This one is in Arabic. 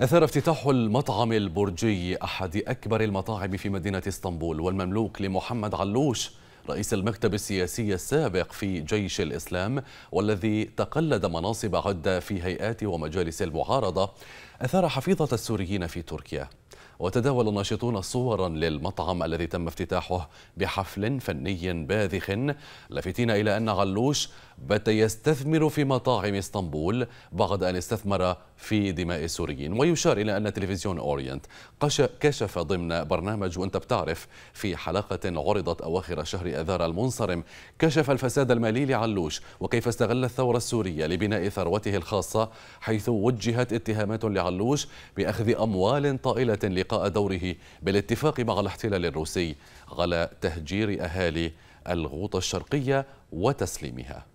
أثار افتتاح المطعم البرجي أحد أكبر المطاعم في مدينة اسطنبول والمملوك لمحمد علوش رئيس المكتب السياسي السابق في جيش الإسلام والذي تقلد مناصب عدة في هيئات ومجالس المعارضة أثار حفيظة السوريين في تركيا وتداول الناشطون صورا للمطعم الذي تم افتتاحه بحفل فني باذخ لافتين إلى أن علوش بات يستثمر في مطاعم اسطنبول بعد أن استثمر في دماء السوريين ويشار إلى أن تلفزيون أورينت كشف ضمن برنامج وانت بتعرف في حلقة عرضت أواخر شهر أذار المنصرم كشف الفساد المالي لعلوش وكيف استغل الثورة السورية لبناء ثروته الخاصة حيث وجهت اتهامات لعلوش بأخذ أموال طائلة لقاء دوره بالاتفاق مع الاحتلال الروسي على تهجير أهالي الغوطة الشرقية وتسليمها